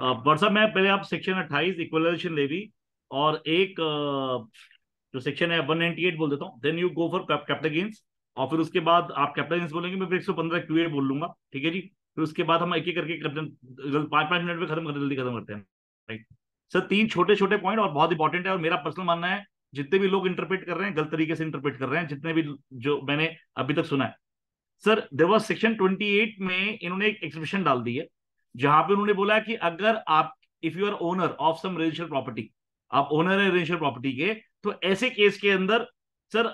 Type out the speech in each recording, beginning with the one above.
वर्षा मैं पहले आप सेक्शन अट्ठाईस इक्वलाइजेशन लेवी और एक जो सेक्शन है वन नाइनटी एट बोल देता हूँ then you go for capital gains और फिर उसके बाद आप कैपिटल गेंस बोलेंगे मैं फिर एक सौ पंद्रह क्यू एट बोल लूंगा ठीक है जी फिर उसके बाद हम एक एक करके पाँच पाँच मिनट में खत्म जल्दी खत्म करते हैं राइट सर तीन छोटे छोटे पॉइंट और बहुत इंपॉर्टेंट है और मेरा पर्सनल मानना है जितने भी लोग इंटरप्रेट कर रहे हैं गलत तरीके से इंटरप्रेट कर रहे हैं जितने भी जो मैंने अभी तक सुना है सर देवर सेक्शन एट में इन्होंने एक एक्सप्रेशन डाल दी है जहां पे उन्होंने बोला कि अगर आप if you are owner of some residential property आप ओनर है रेजिडेंशियल प्रॉपर्टी के तो ऐसे केस के अंदर सर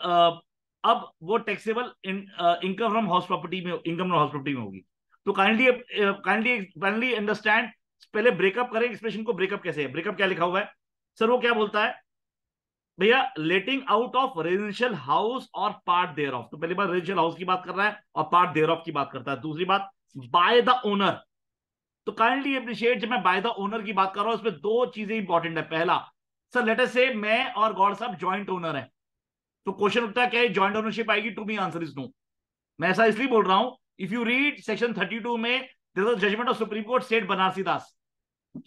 अब वो taxable income from house property में इनकम फ्रॉम हाउस प्रॉपर्टी में होगी तो काइंडली काइंडली काइंडली अंडरस्टैंड पहले ब्रेकअप करें एक्सप्रेशन को ब्रेकअप कैसे है ब्रेकअप क्या लिखा हुआ है सर वो क्या बोलता है भैया letting out of residential house और पार्ट देयर ऑफ तो पहली बार रेजिडेंशियल हाउस की बात कर रहा है और पार्ट देयर ऑफ की बात करता है दूसरी बात बाय द ओनर तो काइंडली अप्रिशिएट जब मैं बाय द ओनर की बात कर रहा हूं उसमें दो चीजें इंपॉर्टेंट है पहला सर लेटर से मैं और गौड़ साहब ज्वाइंट ओनर है तो क्वेश्चन उठता है क्या ज्वाइंट ओनरशिप आएगी to be answer is no मैं ऐसा इसलिए बोल रहा हूं if you read section thirty two में judgement of supreme court state Banarasi Das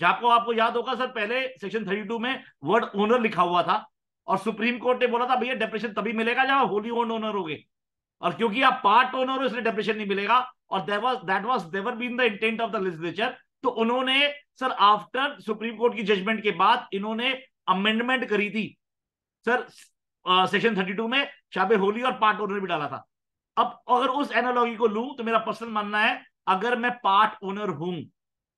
आपको आपको याद होगा सर पहले सेक्शन थर्टी में वर्ड ओनर लिखा हुआ था और सुप्रीम कोर्ट ने बोला था भैया डेप्रेशन तभी मिलेगा जब होली ओन ओनर हो गए और क्योंकि आप पार्ट ओनर हो इसलिए डेप्रेशन नहीं मिलेगा और that was never been the intent of the legislature तो उन्होंने सर आफ्टर सुप्रीम कोर्ट की जजमेंट के बाद इन्होंने अमेंडमेंट करी थी सर सेक्शन थर्टी टू में शाबे होली और पार्ट ओनर भी डाला था अब अगर उस एनोलॉजी को लू तो मेरा पर्सनल मानना है अगर मैं पार्ट ओनर हूं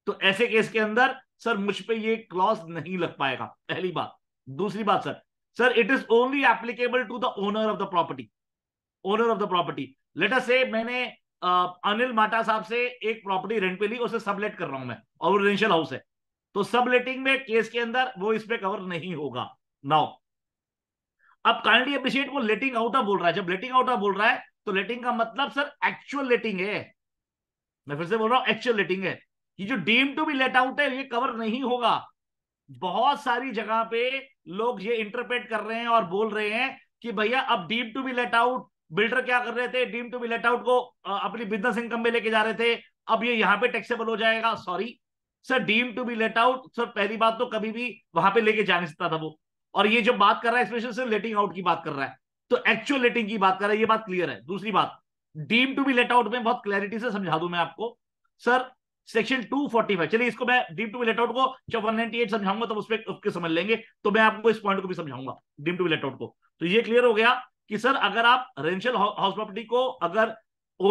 तो ऐसे केस के अंदर सर मुझ पे ये क्लॉज नहीं लग पाएगा पहली बात दूसरी बात sir sir it is only applicable to the owner of the property owner of the property letter से मैंने अनिल माटा साहब से एक प्रॉपर्टी रेंट पे ली उसे सबलेट कर रहा हूं मैं और रेजिडेंशियल हाउस है तो सबलेटिंग में केस के अंदर वो इस पे कवर नहीं होगा नाउ अब काइंडली अप्रिशिएट वो लेटिंग आउट ऑफ बोल रहा है जब लेटिंग आउट ऑफ बोल रहा है तो लेटिंग का मतलब सर एक्चुअल लेटिंग है मैं फिर से बोल रहा हूं एक्चुअल लेटिंग है ये जो deem to be let out है ये कवर नहीं होगा बहुत सारी जगह पे लोग ये इंटरप्रेट कर रहे हैं और बोल रहे हैं कि भैया अब deem to be let out builder क्या कर रहे थे deem to be let out को अपनी बिजनेस इनकम में लेके जा रहे थे अब ये यहाँ पे टैक्सेबल हो जाएगा sorry sir deem to be let out sir पहली बात तो कभी भी वहां पे लेके जा नहीं सकता था वो और ये जो बात कर रहा है स्पेशल सिर्फ लेटिंग आउट की बात कर रहा है तो एक्चुअल लेटिंग की बात कर रहा है ये बात क्लियर है दूसरी बात deem to be let out में बहुत क्लैरिटी से समझा दू मैं आपको सर सेक्शन टू चलिए इसको मैं deem to be let out को जब वन समझाऊंगा तब तो उस समझ लेंगे तो मैं आपको इस पॉइंट को भी समझाऊंगा deem to be let out को तो ये क्लियर हो गया कि सर अगर आप रेंशियल हाउस प्रॉपर्टी को अगर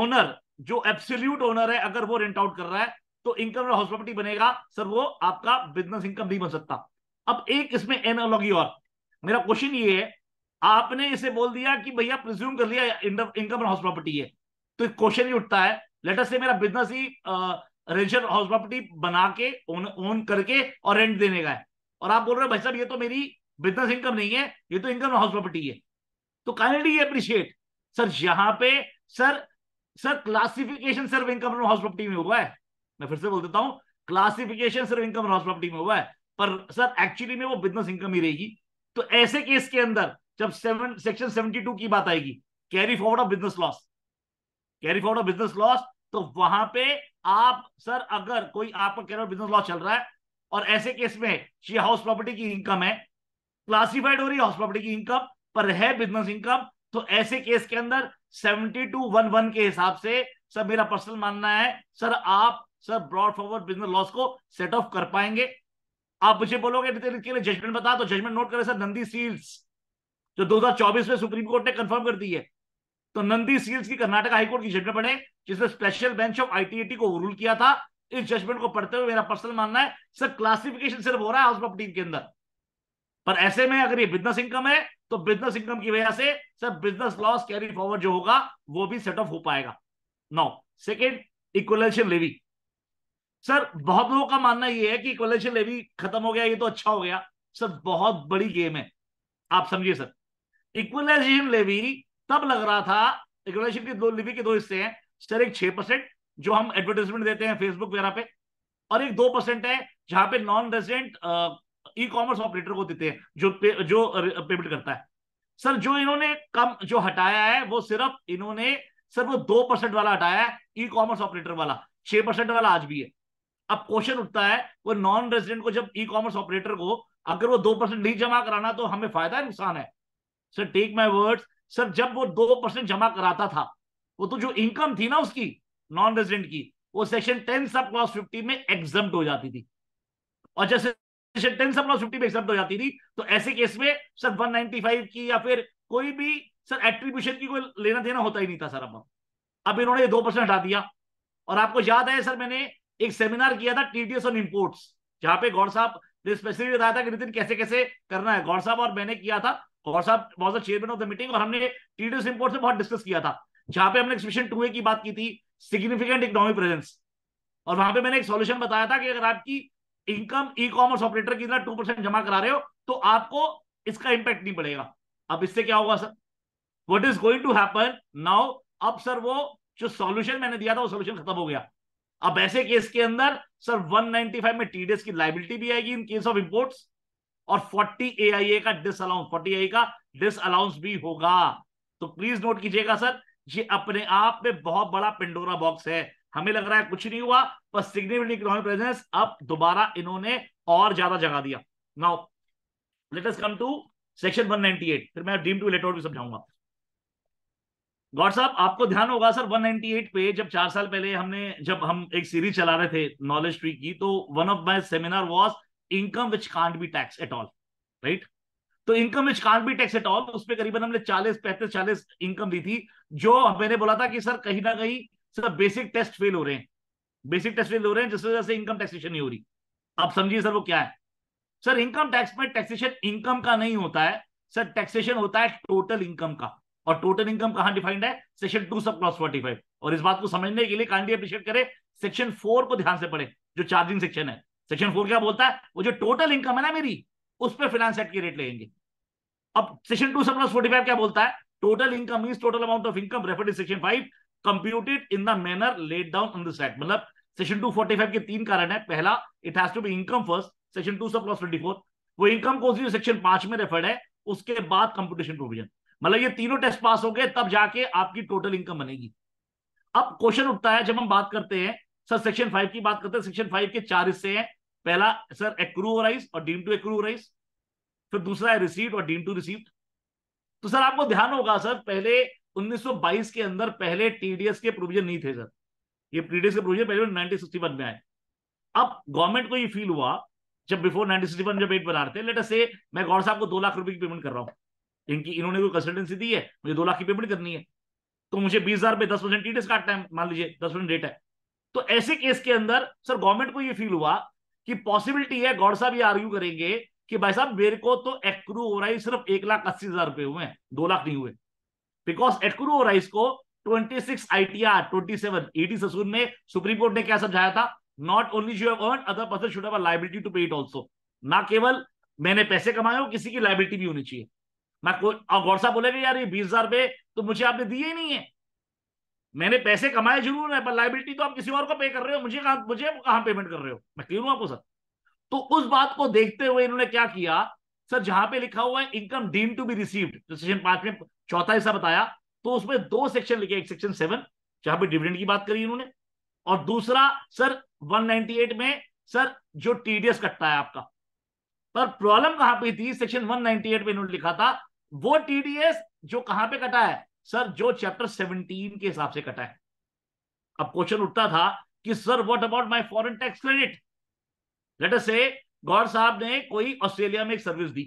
ओनर जो एब्सोल्यूट ओनर है अगर वो रेंट आउट कर रहा है तो इनकम हाउस प्रॉपर्टी बनेगा सर वो आपका बिजनेस इनकम नहीं बन सकता अब एक इसमें एनोलॉगी और मेरा क्वेश्चन ये है आपने इसे बोल दिया कि भैया प्रिज्यूम कर लिया इनकम हाउस प्रॉपर्टी है तो क्वेश्चन ही उठता है लेटर से मेरा बिजनेस ही रेंशियल हाउस प्रॉपर्टी बना के ओन ओन करके और रेंट देने का है और आप बोल रहे हो भाई साहब ये तो मेरी बिजनेस इनकम नहीं है ये तो इनकम हाउस प्रॉपर्टी है तो काइंडली अप्रिशिएट सर यहां पे सर सर क्लासिफिकेशन सिर्फ इनकम एंड हाउस प्रॉपर्टी में हुआ है मैं फिर से बोल देता हूं क्लासिफिकेशन सिर्फ इनकम एंड हाउस प्रॉपर्टी में हुआ है पर सर एक्चुअली में वो बिजनेस इनकम ही रहेगी तो ऐसे केस के अंदर जब सेवन सेक्शन सेवेंटी टू की बात आएगी carry forward of business loss carry forward of business loss तो वहां पे आप सर अगर कोई आपका कैरी ऑफ बिजनेस लॉस चल रहा है और ऐसे केस में हाउस प्रॉपर्टी की इनकम है क्लासिफाइड हो रही है हाउस प्रॉपर्टी की इनकम पर है बिजनेस इनकम तो ऐसे केस के अंदर सेवेंटी टू वन वन के हिसाब से सर मेरा पर्सनल मानना है सर आप sir brought forward business loss को सेट ऑफ कर पाएंगे आप मुझे बोलोगे के लिए जजमेंट बता तो जजमेंट नोट करें सर नंदी सील्स जो 2024 में सुप्रीम कोर्ट ने कंफर्म कर दी है तो नंदी सील्स की कर्नाटक हाईकोर्ट की जजमेंट पढ़े जिसने स्पेशल बेंच ऑफ आईटीएटी को रूल किया था इस जजमेंट को पढ़ते हुए मेरा पर्सनल मानना है सर क्लासिफिकेशन सिर्फ हो रहा है हाउस प्रॉपर्टी के अंदर पर ऐसे में अगर ये बिजनेस इनकम है तो बिजनेस इनकम की वजह से sir business loss carry forward जो होगा वो भी सेट ऑफ हो पाएगा now second equalisation levy sir बहुत लोगों का मानना ये है कि इक्वलेशन लेवी खत्म हो गया ये तो अच्छा हो गया सर बहुत बड़ी गेम है आप समझिए सर इक्वलाइजेशन लेवी तब लग रहा था इक्वलाइजेशन के दो लेवी के दो हिस्से हैं सर एक छह परसेंट जो हम एडवर्टाइजमेंट देते हैं फेसबुक वगैरह पे और एक दो परसेंट है जहां पे non resident e commerce operator को देते हैं जो पे, जो पेमेंट करता है सर जो इन्होंने कम जो हटाया है वो सिर्फ इन्होंने सर वो दो परसेंट वाला हटाया है ई कॉमर्स ऑपरेटर वाला छह परसेंट वाला आज भी है अब क्वेश्चन उठता है वो नॉन रेजिडेंट को जब ई कॉमर्स ऑपरेटर को अगर वो दो परसेंट नहीं जमा कराना तो हमें फायदा है नुकसान है sir take my word sir जब वो दो परसेंट जमा कराता था वो तो जो इनकम थी ना उसकी नॉन रेजिडेंट की वो section ten sub clause fifty में एग्जाम हो जाती थी और जैसे अपना में एक्सेप्ट हो जाती थी तो ऐसे केस में सर 195 की या फिर कोई भी सर एट्रीब्यूशन की कोई लेना देना होता ही नहीं था सर अब अब इन्होंने दो परसेंट हटा दिया और आपको याद है सर मैंने एक सेमिनार किया था टीडीएस ऑन इम्पोर्ट्स पे गौर साहब ने स्पेसिफिक बताया था कि नितिन कैसे कैसे करना है गौर साहब और मैंने किया था गौर साहब was the chairman of the meeting और हमने टीडीएस बहुत डिस्कस किया था पे हमने टू की बात की थी सिग्निफिकेंट इकोनॉमिक प्रेजेंस और वहां पे मैंने एक सॉल्यूशन बताया था कि अगर आपकी इनकम ई कॉमर्स ऑपरेटर की तरह टू परसेंट जमा करा रहे हो तो आपको इसका इंपैक्ट नहीं पड़ेगा अब इससे क्या होगा sir what is going to happen now अब सर वो जो सॉल्यूशन मैंने दिया था वो सॉल्यूशन खत्म हो गया अब ऐसे केस के अंदर सर 195 में टीडीएस की लाइबिलिटी भी आएगी इन केस ऑफ इंपोर्ट्स और 40 एआईए का डिस अलाउंस 40 एआई का डिस अलाउंस भी होगा तो प्लीज नोट कीजिएगा सर ये अपने आप में बहुत बड़ा पिंडोरा बॉक्स है हमें लग रहा है कुछ नहीं हुआ पर सिग्निफिकेंट इकोनॉमिक प्रेजेंस अब दोबारा इन्होंने और ज्यादा जगह दिया now let us come to section 198 फिर मैं डीम टू लेटर भी समझाऊंगा गौर साहब आपको ध्यान होगा सर 198 पे जब चार साल पहले हमने जब हम एक सीरीज चला रहे थे नॉलेज ट्री की तो one of my seminar was income which can't be tax at all right तो income which can't be tax at all उस पर करीबन हमने 40 पैंतीस 40 इनकम दी थी जो मैंने बोला था कि सर कहीं ना कहीं सर बेसिक टेस्ट फेल हो रहे हैं बेसिक टेस्ट फेल हो रहे हैं जिस वजह से इनकम टैक्सेशन नहीं हो रही आप समझिए सर वो क्या है सर इनकम टैक्स में टैक्सेशन इनकम का नहीं होता है सर टैक्सेशन होता है टोटल इनकम का और टोटल इनकम कहां डिफाइंड है section two sub clause forty five और इस बात को समझने के लिए कांडी अप्रिशिएट करें सेक्शन फोर को ध्यान से पढ़े जो चार्जिंग सेक्शन है सेक्शन फोर क्या बोलता है वो जो टोटल इनकम है ना मेरी उस पर फिनांस एक्ट की रेट लेंगे अब section two sub clause forty क्या बोलता है total income mean total amount of income refer to section five computed in the manner laid down on this act मतलब सेशन 245 के तीन कारण है पहला it has to be income first section two sub clause twenty वो income course जो section पांच में रेफर्ड है उसके बाद कंप्यूटेशन प्रोविजन मतलब ये तीनों टेस्ट पास हो गए तब जाके आपकी टोटल इनकम बनेगी अब क्वेश्चन उठता है जब हम बात करते हैं सर सेक्शन फाइव की बात करते हैं सेक्शन फाइव के चार हिस्से हैं पहला सर एक्रू राइस और डीम टू एक्रू राइस फिर दूसरा है रिसीव और डीम टू रिसीव तो सर आपको ध्यान होगा सर पहले 1922 के अंदर पहले टीडीएस के प्रोविजन नहीं थे सर ये टीडीएस के प्रोविजन पहले 1961 में आए अब गवर्नमेंट को ये फील हुआ जब बिफोर 1961 जब एट बना रहे थे लेटर से मैं गौर साहब को दो लाख रुपए की पेमेंट कर रहा हूँ इनकी इन्होंने कोई कंसल्टेंसी दी है मुझे दो लाख की पेमेंट करनी है तो मुझे बीस हजार पे दस परसेंट टीडीएस काटना है मान लीजिए दस परसेंट रेट है तो ऐसे केस के अंदर सर गवर्नमेंट को ये फील हुआ कि पॉसिबिलिटी है गौर साहब ये आर्ग्यू करेंगे कि भाई साहब मेरे को तो एक्रू हो रहा है सिर्फ एक लाख अस्सी हजार रुपए हुए हैं दो लाख नहीं हुए बिकॉज एटकुरो राइस को 26 ट्वेंटी सेवन ED ससून ने सुप्रीम कोर्ट ने क्या समझाया था not only should have earn other person should have liability to pay it also ना केवल मैंने पैसे कमाए हो किसी की लाइबिलिटी भी होनी चाहिए ना कोई और गौर साहब बोलेगा यार ये बीस हजार रुपए तो मुझे आपने दिए ही नहीं है मैंने पैसे कमाए जरूर है पर लाइबिलिटी तो आप किसी और को पे कर रहे हो मुझे कहा मुझे कहां पेमेंट कर रहे हो मैं क्लियर हूँ आपको सर तो उस बात को देखते हुए इन्होंने क्या किया सर जहां पे लिखा हुआ है income deem to be received जो सेक्शन पांच में चौथा हिस्सा बताया तो उसमें दो सेक्शन लिखे एक सेक्शन सेवन जहां पे डिविडेंड की बात करी इन्होंने और दूसरा सर 198 में सर जो टीडीएस कटता है आपका पर प्रॉब्लम कहां पे थी सेक्शन 198 में इन्होंने लिखा था वो टीडीएस जो कहां पे कटा है सर जो चैप्टर 17 के हिसाब से कटा है अब क्वेश्चन उठता था कि sir what about my foreign tax credit let us से गौर साहब ने कोई ऑस्ट्रेलिया में एक सर्विस दी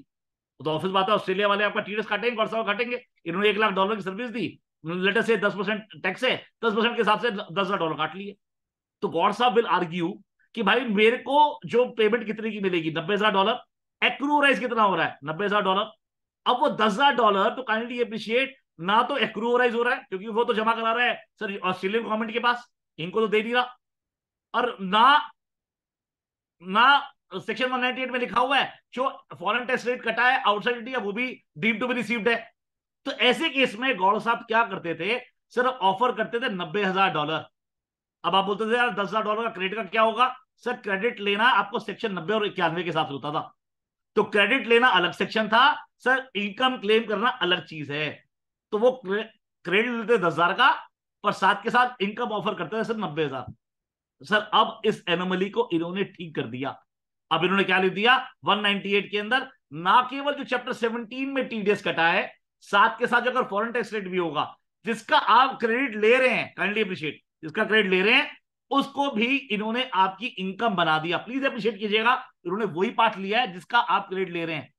तो ऑफिस बात है ऑस्ट्रेलिया वाले आपका टीडीएस काटेंगे गौर साहब काटेंगे इन्होंने एक लाख डॉलर की सर्विस दी लेटर से दस परसेंट टैक्स है दस परसेंट के हिसाब से दस हजार डॉलर काट लिए तो गौर साहब विल आर्ग्यू कि भाई मेरे को जो पेमेंट कितने की मिलेगी नब्बे हजार डॉलर एक्रू राइज कितना हो रहा है नब्बे हजार डॉलर अब वो दस हजार डॉलर तो काइंडली अप्रिशिएट ना तो एक्रूराइज हो रहा है क्योंकि वो तो जमा करा रहा है सर ऑस्ट्रेलियन गवर्नमेंट के पास इनको तो दे नहीं रहा और ना ना सेक्शन तो 198 में लिखा हुआ है जो फॉरन टेस्ट रेट कटा है आउटसाइड इंडिया वो भी डीम टू बी रिसीव्ड है तो ऐसे केस में गौड़ साहब क्या करते थे सर ऑफर करते थे नब्बे हजार डॉलर अब आप बोलते थे यार दस हजार डॉलर का क्रेडिट का क्या होगा सर क्रेडिट लेना आपको सेक्शन नब्बे और इक्यानवे के हिसाब से होता था तो क्रेडिट लेना अलग सेक्शन था सर इनकम क्लेम करना अलग चीज है तो वो क्रेडिट लेते दस हजार का पर साथ के साथ इनकम ऑफर करते थे सर नब्बे हजार सर अब इस एनोमली को इन्होंने ठीक कर दिया अब इन्होंने क्या लिख दिया 198 के अंदर ना केवल जो चैप्टर 17 में टीडीएस कटा है साथ के साथ अगर फॉरन टैक्स रेट भी होगा जिसका आप क्रेडिट ले रहे हैं काइंडली अप्रिशिएट जिसका क्रेडिट ले रहे हैं उसको भी इन्होंने आपकी इनकम बना दिया प्लीज अप्रिशिएट कीजिएगा इन्होंने वही पार्ट लिया है जिसका आप क्रेडिट ले रहे हैं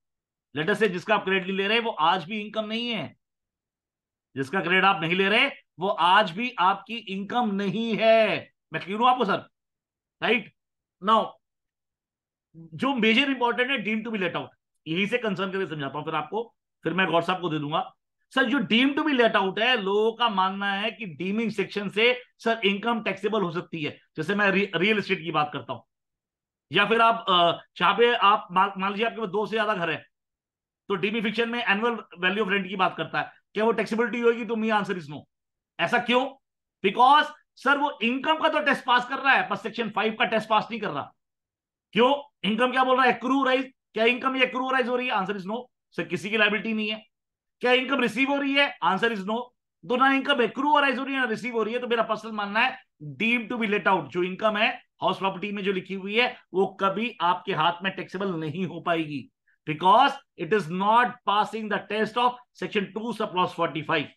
लेटर से जिसका आप क्रेडिट ले रहे हैं वो आज भी इनकम नहीं है जिसका क्रेडिट आप नहीं ले रहे वो आज भी आपकी इनकम नहीं है मैं क्लियर हूं आपको सर राइट नाउ जो मेजर इंपॉर्टेंट है deem to be let out यही से कंसर्न करके समझाता हूँ फिर आपको फिर मैं गौर साहब को दे दूंगा सर जो deem to be let out है लोगों का मानना है कि डीमिंग सेक्शन से सर इनकम टैक्सेबल हो सकती है जैसे मैं रि, रियल एस्टेट की बात करता हूं या फिर आप जहां पे आप मान लीजिए आपके पास दो से ज्यादा घर है तो डीमी फिक्शन में एनुअल वैल्यू ऑफ रेंट की बात करता है क्या वो टैक्सेबिलिटी होगी तो मी आंसर इज नो ऐसा क्यों बिकॉज सर वो इनकम का तो टेस्ट पास कर रहा है पर सेक्शन फाइव का टेस्ट पास नहीं कर रहा क्यों इनकम क्या बोल रहा है एक्रू राइज क्या इनकम एक्रू राइज हो रही है आंसर इज नो सर किसी की लाइबिलिटी नहीं है क्या इनकम रिसीव हो रही है आंसर इज नो दो ना इनकम एक्रू राइज हो रही है ना रिसीव हो रही है तो मेरा पर्सनल मानना है deem to be let out जो इनकम है हाउस प्रॉपर्टी में जो लिखी हुई है वो कभी आपके हाथ में टैक्सेबल नहीं हो पाएगी because it is not passing the test of section two sub forty five